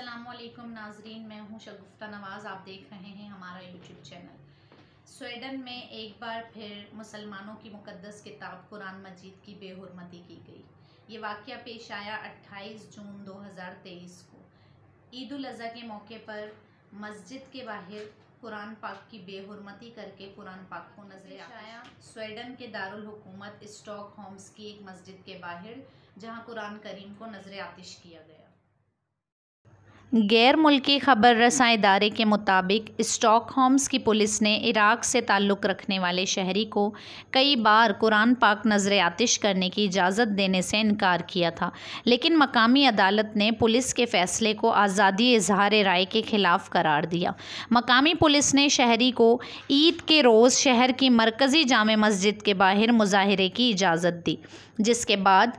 असलम नाजरीन मैं हूं शगुफ्ता नवाज़ आप देख रहे हैं हमारा यूट्यूब चैनल स्वेडन में एक बार फिर मुसलमानों की मुकद्दस किताब कुरान मजीद की बेहरमती की गई ये वाक़ पेश आया 28 जून 2023 को ईद अज़ी के मौके पर मस्जिद के बाहर कुरान पाक की बेहरमती करके कुरान पाक को नजर आया स्वेडन के दारुल हुकूमत स्टॉक होम्स की एक मस्जिद के बाहर जहाँ कुरान करीम को नजर आतिश किया गया गैर मुल्की खबर रसां इदारे के मुताबिक होम्स की पुलिस ने इराक़ से ताल्लुक़ रखने वाले शहरी को कई बार कुरान पाक नजर आतिश करने की इजाज़त देने से इनकार किया था लेकिन मकामी अदालत ने पुलिस के फ़ैसले को आज़ादी इजहार राय के ख़िलाफ़ करार दिया मकामी पुलिस ने शहरी को ईद के रोज़ शहर की मरकज़ी जाम मस्जिद के बाहर मुजाहरे की इजाज़त दी जिसके बाद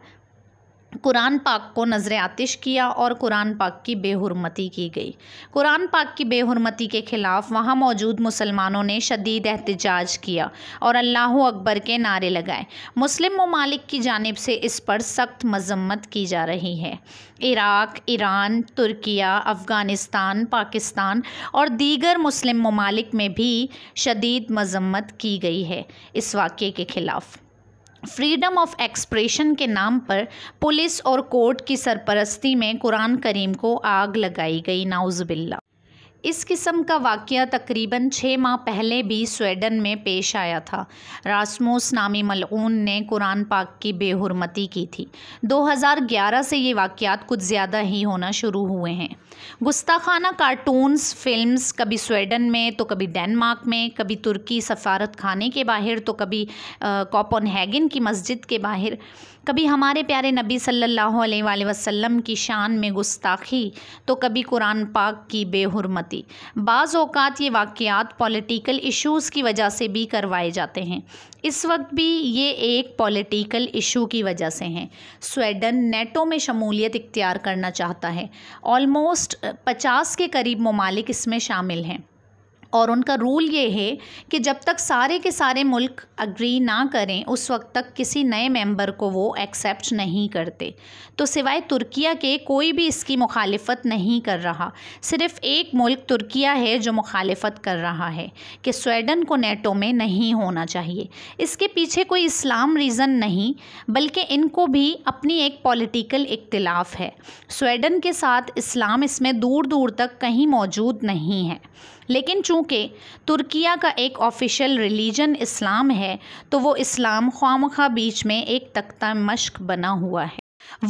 कुरान पाक को नज़र आतिश किया और कुरान पाक की बेहरमती की गई कुरान पाक की बेहरमती के ख़िलाफ़ वहाँ मौजूद मुसलमानों ने शदीद एहतजाज किया और अल्लाह अकबर के नारे लगाए मुस्लिम ममालिक की जानब से इस पर सख्त मजम्मत की जा रही है Iraq Iran Turkiye Afghanistan Pakistan और दीगर मुस्लिम ममालिक में भी शदीद मजम्मत की गई है इस वाक़े के ख़िलाफ़ फ्रीडम ऑफ एक्सप्रेशन के नाम पर पुलिस और कोर्ट की सरपरस्ती में कुरान करीम को आग लगाई गई नाउज़बिल्ला इस किस्म का वाक़ तकरीबन छः माह पहले भी स्वेडन में पेश आया था रासमोस नामी मलून ने कुरान पाक की बेहरमती की थी 2011 से ये वाक़ात कुछ ज़्यादा ही होना शुरू हुए हैं गुस्ताखाना कार्टून्स फिल्म्स कभी स्वेडन में तो कभी डेनमार्क में कभी तुर्की सफारत खाने के बाहर तो कभी कॉपन हैगन की मस्जिद के बाहर कभी हमारे प्यारे नबी सल्लल्लाहु अलैहि वसल्लम की शान में गुस्ताखी तो कभी कुरान पाक की बेहरमती जाती बाज़ अवत ये वाक़ात पॉलिटिकल इश्यूज़ की वजह से भी करवाए जाते हैं इस वक्त भी ये एक पॉलिटिकल इशू की वजह से हैं स्वेडन नेटो में शमूलियत इख्तियार करना चाहता है ऑलमोस्ट पचास के करीब ममालिक इसमें शामिल हैं और उनका रूल ये है कि जब तक सारे के सारे मुल्क अग्री ना करें उस वक्त तक किसी नए मेंबर को वो एक्सेप्ट नहीं करते तो सिवाय तुर्किया के कोई भी इसकी मुखालफत नहीं कर रहा सिर्फ एक मुल्क तुर्किया है जो मुखालफत कर रहा है कि स्वेडन को नेटो में नहीं होना चाहिए इसके पीछे कोई इस्लाम रीज़न नहीं बल्कि इनको भी अपनी एक पॉलिटिकल इख्तलाफ है स्वेडन के साथ इस्लाम इसमें दूर दूर तक कहीं मौजूद नहीं है लेकिन चूँकि तुर्किया का एक ऑफिशियल रिलीजन इस्लाम है तो वो इस्लाम ख्वामखा खा बीच में एक तख्ता मश्क बना हुआ है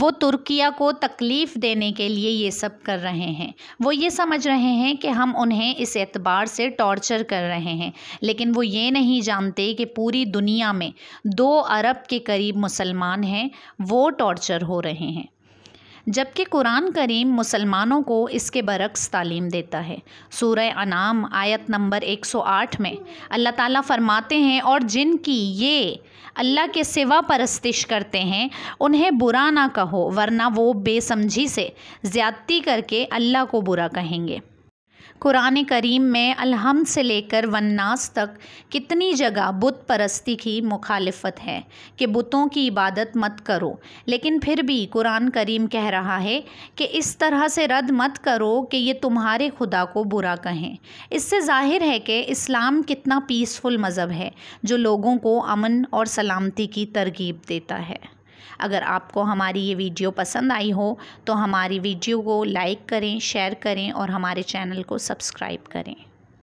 वो तुर्किया को तकलीफ़ देने के लिए ये सब कर रहे हैं वो ये समझ रहे हैं कि हम उन्हें इस एतबार से टॉर्चर कर रहे हैं लेकिन वो ये नहीं जानते कि पूरी दुनिया में दो अरब के करीब मुसलमान हैं वो टॉर्चर हो रहे हैं जबकि कुरान करीम मुसलमानों को इसके बरक्स तालीम देता है सूरह अनाम आयत नंबर 108 में अल्लाह ताला फरमाते हैं और जिनकी ये अल्लाह के सिवा परस्तिश करते हैं उन्हें बुरा ना कहो वरना वो बेसमझी से ज़्यादती करके अल्लाह को बुरा कहेंगे कुरान करीम में अलहम से लेकर वन्नास तक कितनी जगह बुत परस्ती की मुखालफत है कि बुतों की इबादत मत करो लेकिन फिर भी कुरान करीम कह रहा है कि इस तरह से रद्द मत करो कि ये तुम्हारे खुदा को बुरा कहें इससे ज़ाहिर है कि इस्लाम कितना पीसफुल मज़हब है जो लोगों को अमन और सलामती की तरगीब देता है अगर आपको हमारी ये वीडियो पसंद आई हो तो हमारी वीडियो को लाइक करें शेयर करें और हमारे चैनल को सब्सक्राइब करें